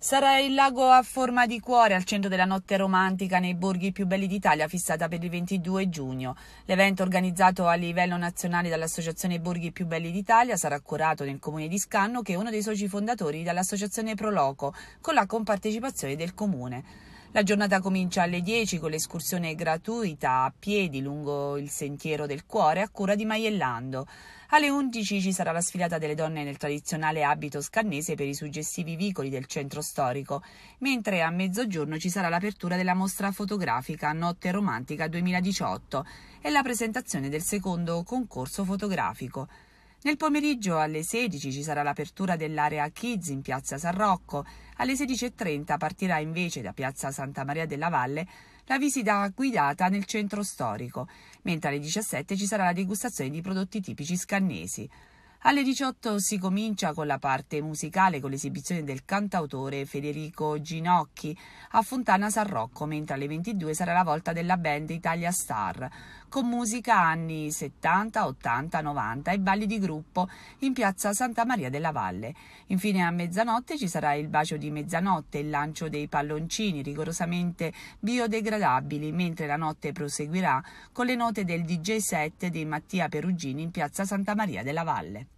Sarà il lago a forma di cuore al centro della notte romantica nei borghi più belli d'Italia fissata per il 22 giugno. L'evento organizzato a livello nazionale dall'Associazione Borghi più belli d'Italia sarà curato nel comune di Scanno che è uno dei soci fondatori dell'Associazione Proloco con la compartecipazione del comune. La giornata comincia alle 10 con l'escursione gratuita a piedi lungo il sentiero del cuore a cura di Maiellando. Alle 11 ci sarà la sfilata delle donne nel tradizionale abito scannese per i suggestivi vicoli del centro storico, mentre a mezzogiorno ci sarà l'apertura della mostra fotografica Notte Romantica 2018 e la presentazione del secondo concorso fotografico. Nel pomeriggio alle 16 ci sarà l'apertura dell'area Kids in piazza San Rocco. Alle 16.30 partirà invece da piazza Santa Maria della Valle la visita guidata nel centro storico, mentre alle 17 ci sarà la degustazione di prodotti tipici scannesi. Alle 18 si comincia con la parte musicale con l'esibizione del cantautore Federico Ginocchi a Fontana San Rocco, mentre alle 22 sarà la volta della band Italia Star con musica anni 70, 80, 90 e balli di gruppo in piazza Santa Maria della Valle. Infine a mezzanotte ci sarà il bacio di mezzanotte, il lancio dei palloncini rigorosamente biodegradabili, mentre la notte proseguirà con le note del DJ7 di Mattia Perugini in piazza Santa Maria della Valle.